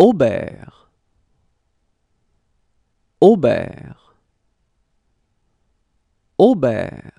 Aubert. Aubert. Aubert.